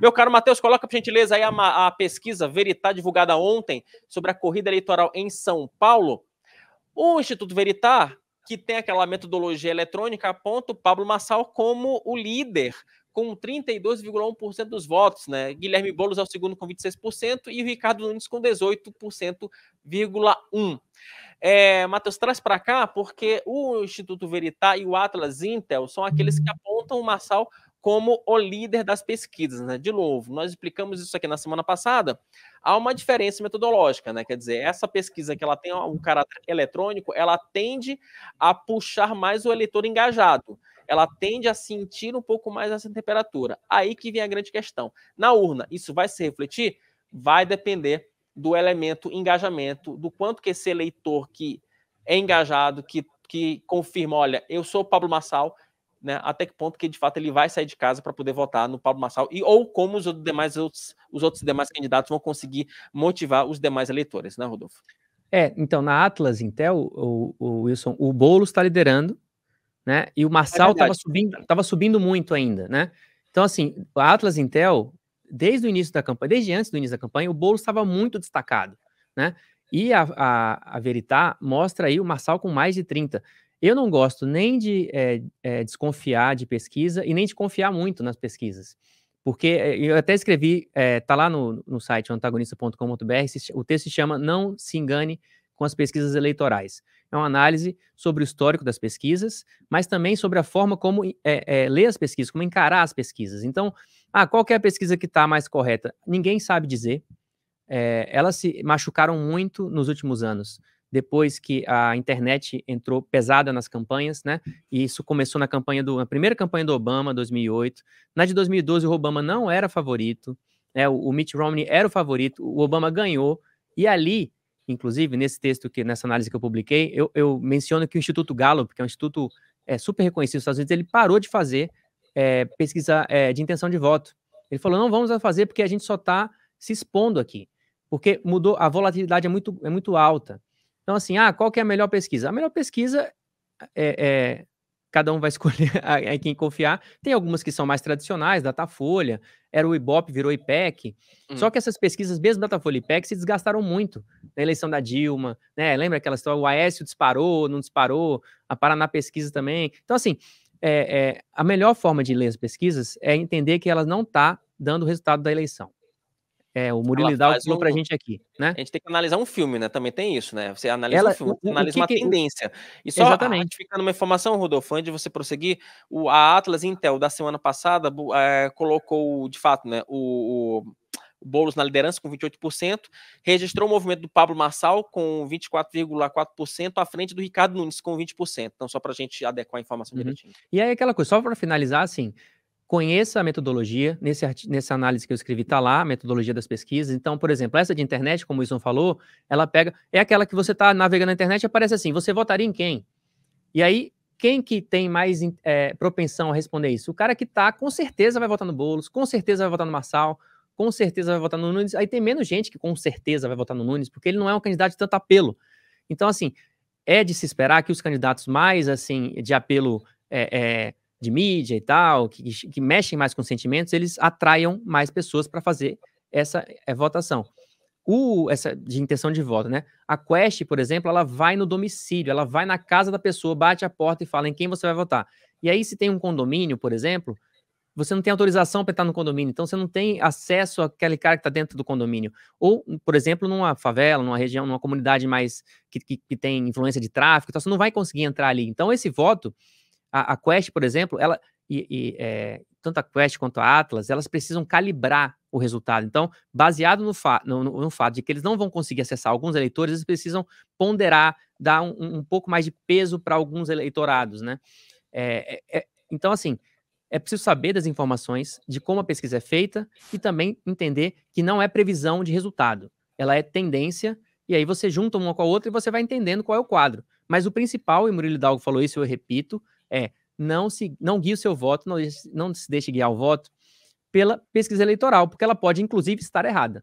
Meu caro Matheus, coloca por gentileza aí a, a pesquisa Veritá divulgada ontem sobre a corrida eleitoral em São Paulo. O Instituto Veritá, que tem aquela metodologia eletrônica, aponta o Pablo Massal como o líder, com 32,1% dos votos, né? Guilherme Boulos é o segundo com 26% e o Ricardo Nunes com 18,1%. É, Matheus, traz para cá, porque o Instituto Veritá e o Atlas Intel são aqueles que apontam o Massal como o líder das pesquisas. Né? De novo, nós explicamos isso aqui na semana passada. Há uma diferença metodológica, né? Quer dizer, essa pesquisa que ela tem um caráter eletrônico, ela tende a puxar mais o eleitor engajado. Ela tende a sentir um pouco mais essa temperatura. Aí que vem a grande questão. Na urna, isso vai se refletir? Vai depender do elemento engajamento, do quanto que esse eleitor que é engajado, que, que confirma, olha, eu sou Pablo Massal, né, até que ponto que de fato ele vai sair de casa para poder votar no Pablo Marçal e ou como os outros demais os, os outros demais candidatos vão conseguir motivar os demais eleitores, né, Rodolfo? É, então na Atlas Intel, o, o Wilson, o Boulos está liderando, né? E o Marçal estava é subindo, tava subindo muito ainda, né? Então assim, a Atlas Intel, desde o início da campanha, desde antes do início da campanha, o Boulos estava muito destacado, né? E a, a, a Veritá mostra aí o Marçal com mais de 30. Eu não gosto nem de é, é, desconfiar de pesquisa e nem de confiar muito nas pesquisas. Porque eh, eu até escrevi, é, tá lá no, no site antagonista.com.br, o texto se chama Não se engane com as pesquisas eleitorais. É uma análise sobre o histórico das pesquisas, mas também sobre a forma como é, é, ler as pesquisas, como encarar as pesquisas. Então, ah, qual é a pesquisa que está mais correta? Ninguém sabe dizer. É, elas se machucaram muito nos últimos anos depois que a internet entrou pesada nas campanhas, né? E isso começou na campanha do, na primeira campanha do Obama, 2008. Na de 2012, o Obama não era favorito, né? O, Mitt Romney era o favorito, o Obama ganhou. E ali, inclusive, nesse texto que nessa análise que eu publiquei, eu, eu menciono que o Instituto Gallup, que é um instituto é, super reconhecido nos Estados Unidos, ele parou de fazer é, pesquisa é, de intenção de voto. Ele falou: não vamos fazer porque a gente só está se expondo aqui, porque mudou, a volatilidade é muito, é muito alta. Então, assim, ah, qual que é a melhor pesquisa? A melhor pesquisa é, é cada um vai escolher em quem confiar. Tem algumas que são mais tradicionais, Datafolha, era o IBOP, virou IPEC. Hum. Só que essas pesquisas, mesmo Datafolha e IPEC, se desgastaram muito na eleição da Dilma, né? Lembra aquela história, o Aécio disparou, não disparou, a Paraná Pesquisa também. Então, assim, é, é, a melhor forma de ler as pesquisas é entender que elas não estão tá dando o resultado da eleição. É, o Murilo Hidalgo falou um... pra gente aqui, né? A gente tem que analisar um filme, né? Também tem isso, né? Você analisa Ela, um filme, você analisa que uma que... tendência. E só Exatamente. ficando uma informação, Rodolfo, antes de você prosseguir, o, a Atlas Intel da semana passada é, colocou, de fato, né, o, o Boulos na liderança com 28%, registrou o movimento do Pablo Marçal com 24,4%, à frente do Ricardo Nunes com 20%. Então, só para a gente adequar a informação uhum. direitinho. E aí, aquela coisa, só para finalizar, assim, conheça a metodologia. Nesse, nessa análise que eu escrevi está lá, a metodologia das pesquisas. Então, por exemplo, essa de internet, como o Wilson falou, ela pega. É aquela que você está navegando na internet e aparece assim: você votaria em quem? E aí, quem que tem mais é, propensão a responder isso? O cara que está, com certeza vai votar no Boulos, com certeza vai votar no Marçal, com certeza vai votar no Nunes. Aí tem menos gente que com certeza vai votar no Nunes, porque ele não é um candidato de tanto apelo. Então, assim, é de se esperar que os candidatos mais, assim, de apelo é, é, de mídia e tal, que, que mexem mais com sentimentos, eles atraiam mais pessoas para fazer essa é, votação. O, essa de intenção de voto, né? A Quest, por exemplo, ela vai no domicílio, ela vai na casa da pessoa, bate a porta e fala em quem você vai votar. E aí, se tem um condomínio, por exemplo, você não tem autorização para estar no condomínio, então você não tem acesso àquele cara que está dentro do condomínio. Ou, por exemplo, numa favela, numa região, numa comunidade mais que, que, que tem influência de tráfico, então você não vai conseguir entrar ali. Então, esse voto a, a Quest, por exemplo, ela e, e é, tanto a Quest quanto a Atlas, elas precisam calibrar o resultado. Então, baseado no, fa no, no, no, fato de que eles não vão conseguir acessar alguns eleitores, eles precisam ponderar, dar um, um pouco mais de peso para alguns eleitorados, né? É, é, é, então, assim, é preciso saber das informações, de como a pesquisa é feita e também entender que não é previsão de resultado, ela é tendência, e aí você junta uma com a outra e você vai entendendo qual é o quadro. Mas o principal, e Murilo Hidalgo falou isso, eu repito, é não se não guie o seu voto, não, não se deixe guiar o voto pela pesquisa eleitoral, porque ela pode, inclusive, estar errada.